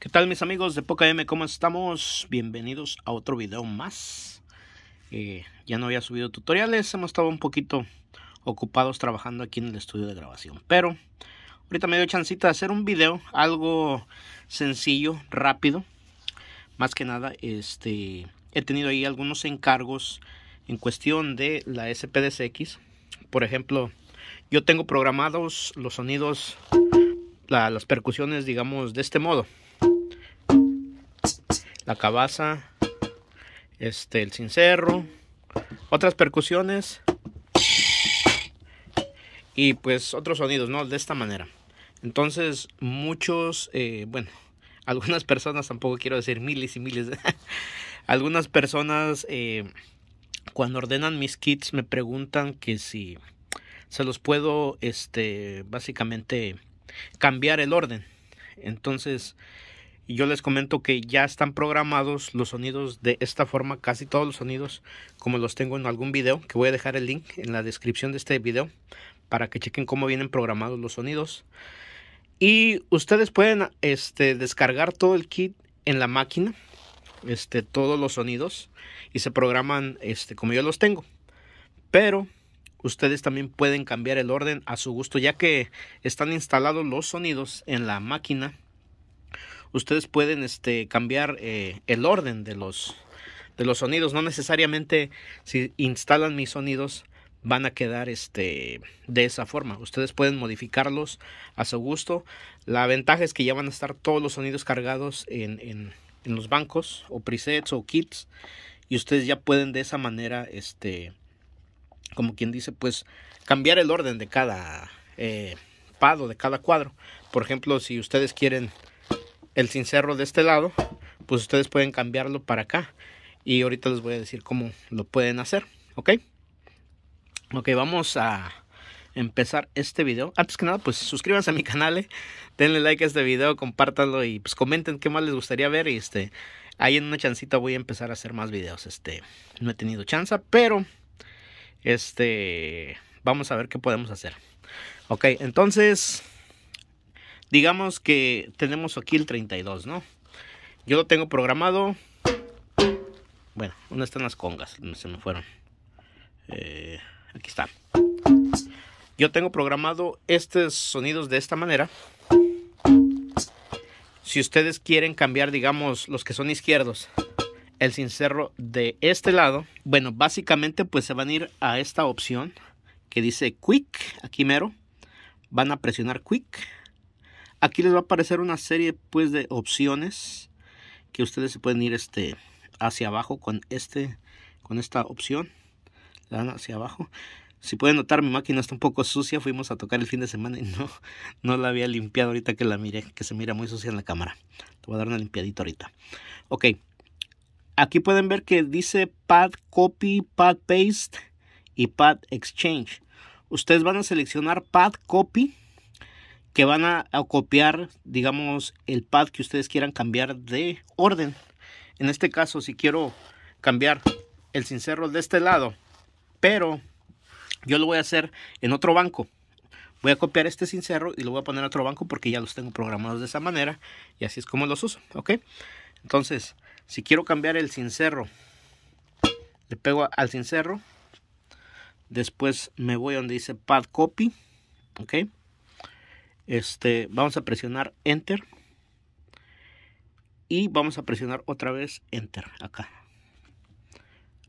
¿Qué tal mis amigos de Poca M? ¿Cómo estamos? Bienvenidos a otro video más. Eh, ya no había subido tutoriales, hemos estado un poquito ocupados trabajando aquí en el estudio de grabación. Pero ahorita me dio chancita de hacer un video, algo sencillo, rápido. Más que nada, este, he tenido ahí algunos encargos en cuestión de la SPDSX. Por ejemplo, yo tengo programados los sonidos, las percusiones, digamos, de este modo la cabaza, este, el cincerro, otras percusiones y pues otros sonidos, ¿no? De esta manera. Entonces, muchos, eh, bueno, algunas personas, tampoco quiero decir miles y miles, de, algunas personas eh, cuando ordenan mis kits me preguntan que si se los puedo, este, básicamente cambiar el orden. Entonces, y yo les comento que ya están programados los sonidos de esta forma, casi todos los sonidos, como los tengo en algún video, que voy a dejar el link en la descripción de este video, para que chequen cómo vienen programados los sonidos. Y ustedes pueden este, descargar todo el kit en la máquina, este, todos los sonidos, y se programan este, como yo los tengo. Pero ustedes también pueden cambiar el orden a su gusto, ya que están instalados los sonidos en la máquina ustedes pueden este, cambiar eh, el orden de los, de los sonidos. No necesariamente si instalan mis sonidos van a quedar este, de esa forma. Ustedes pueden modificarlos a su gusto. La ventaja es que ya van a estar todos los sonidos cargados en, en, los bancos o presets o kits. Y ustedes ya pueden de esa manera, este, como quien dice, pues cambiar el orden de cada eh, pad o de cada cuadro. Por ejemplo, si ustedes quieren el sincerro de este lado, pues ustedes pueden cambiarlo para acá. Y ahorita les voy a decir cómo lo pueden hacer, ¿ok? Ok, vamos a empezar este video. Antes que nada, pues suscríbanse a mi canal, eh. denle like a este video, compártanlo y pues comenten qué más les gustaría ver. Y este, ahí en una chancita voy a empezar a hacer más videos. Este, no he tenido chance, pero este, vamos a ver qué podemos hacer. Ok, entonces digamos que tenemos aquí el 32, ¿no? Yo lo tengo programado. Bueno, ¿dónde están las congas? Se me fueron. Eh, aquí está. Yo tengo programado estos sonidos de esta manera. Si ustedes quieren cambiar, digamos, los que son izquierdos, el sincero de este lado, bueno, básicamente pues se van a ir a esta opción que dice Quick, aquí mero. Van a presionar Quick Aquí les va a aparecer una serie pues de opciones que ustedes se pueden ir este hacia abajo con este con esta opción. La dan hacia abajo. Si pueden notar, mi máquina está un poco sucia. Fuimos a tocar el fin de semana y no, no la había limpiado ahorita que la miré, que se mira muy sucia en la cámara. Te voy a dar una limpiadita ahorita. Ok. Aquí pueden ver que dice Pad Copy, Pad Paste y Pad Exchange. Ustedes van a seleccionar Pad Copy que van a, copiar, digamos, el pad que ustedes quieran cambiar de orden. En este caso, si quiero cambiar el sincero de este lado, pero yo lo voy a hacer en otro banco. Voy a copiar este sincero y lo voy a poner en otro banco porque ya los tengo programados de esa manera y así es como los uso, ¿ok? Entonces, si quiero cambiar el sincero, le pego al sincero, después me voy donde dice pad copy, ¿ok? Este, vamos a presionar Enter. Y vamos a presionar otra vez Enter acá.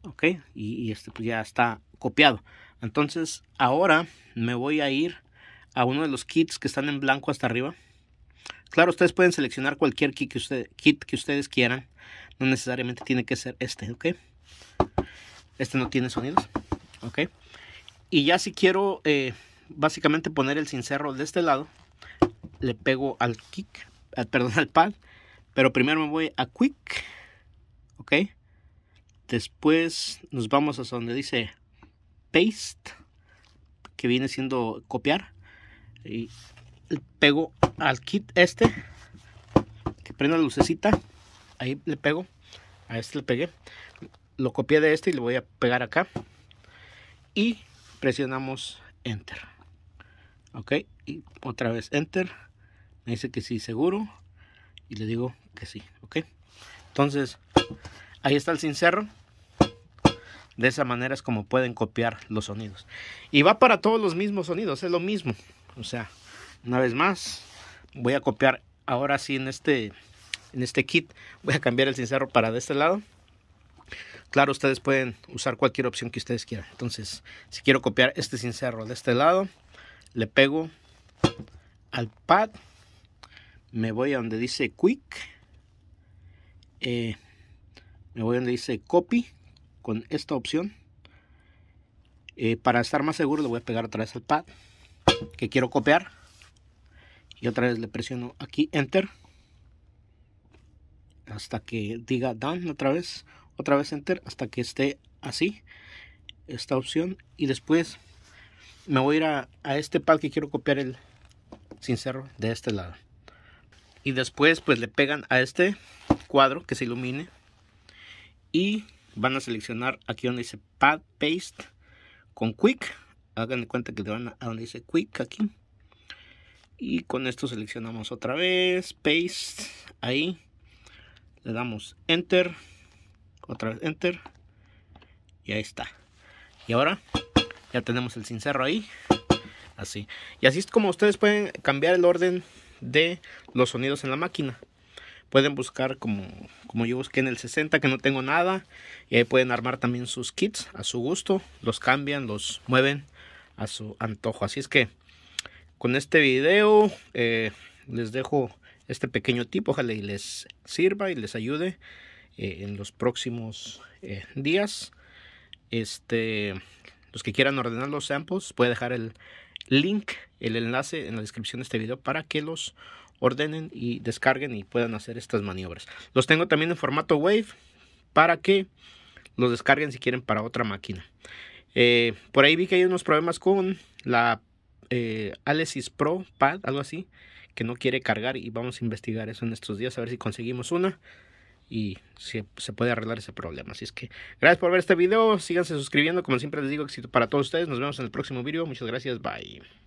Ok, y, este pues ya está copiado. Entonces ahora me voy a ir a uno de los kits que están en blanco hasta arriba. Claro, ustedes pueden seleccionar cualquier kit que, usted, kit que ustedes quieran. No necesariamente tiene que ser este, ¿ok? Este no tiene sonidos, ¿ok? Y ya si quiero eh, básicamente poner el cincerro de este lado, le pego al kick, perdón, al pad, pero primero me voy a quick, ¿ok? Después nos vamos a donde dice paste, que viene siendo copiar, y pego al kit este, que prende la lucecita, ahí le pego, a este le pegué, lo copié de este y le voy a pegar acá, y presionamos enter, ok, y otra vez enter, me dice que sí, seguro. Y le digo que sí, ¿ok? Entonces, ahí está el sincero. De esa manera es como pueden copiar los sonidos. Y va para todos los mismos sonidos, es lo mismo. O sea, una vez más, voy a copiar ahora sí en este, en este kit. Voy a cambiar el sincero para de este lado. Claro, ustedes pueden usar cualquier opción que ustedes quieran. Entonces, si quiero copiar este sincero de este lado, le pego al pad me voy a donde dice quick eh, me voy a donde dice copy con esta opción eh, para estar más seguro le voy a pegar otra vez al pad que quiero copiar y otra vez le presiono aquí enter hasta que diga down otra vez otra vez enter hasta que esté así esta opción y después me voy a ir a, este pad que quiero copiar el sincero de este lado y después pues le pegan a este cuadro que se ilumine y van a seleccionar aquí donde dice pad paste con quick hagan de cuenta que le van a donde dice quick aquí y con esto seleccionamos otra vez paste ahí le damos enter otra vez enter y ahí está y ahora ya tenemos el sincero ahí así y así es como ustedes pueden cambiar el orden de los sonidos en la máquina. Pueden buscar como, como yo busqué en el 60 que no tengo nada. Y ahí pueden armar también sus kits a su gusto. Los cambian, los mueven a su antojo. Así es que con este video eh, les dejo este pequeño tip. Ojalá y les sirva y les ayude eh, en los próximos eh, días. Este, los que quieran ordenar los samples, puede dejar el link, el enlace en la descripción de este video para que los ordenen y descarguen y puedan hacer estas maniobras. Los tengo también en formato Wave para que los descarguen si quieren para otra máquina. Eh, por ahí vi que hay unos problemas con la eh, Alesis Pro Pad, algo así, que no quiere cargar y vamos a investigar eso en estos días, a ver si conseguimos una y se, puede arreglar ese problema. Así es que gracias por ver este video, síganse suscribiendo, como siempre les digo, éxito para todos ustedes, nos vemos en el próximo video, muchas gracias, bye.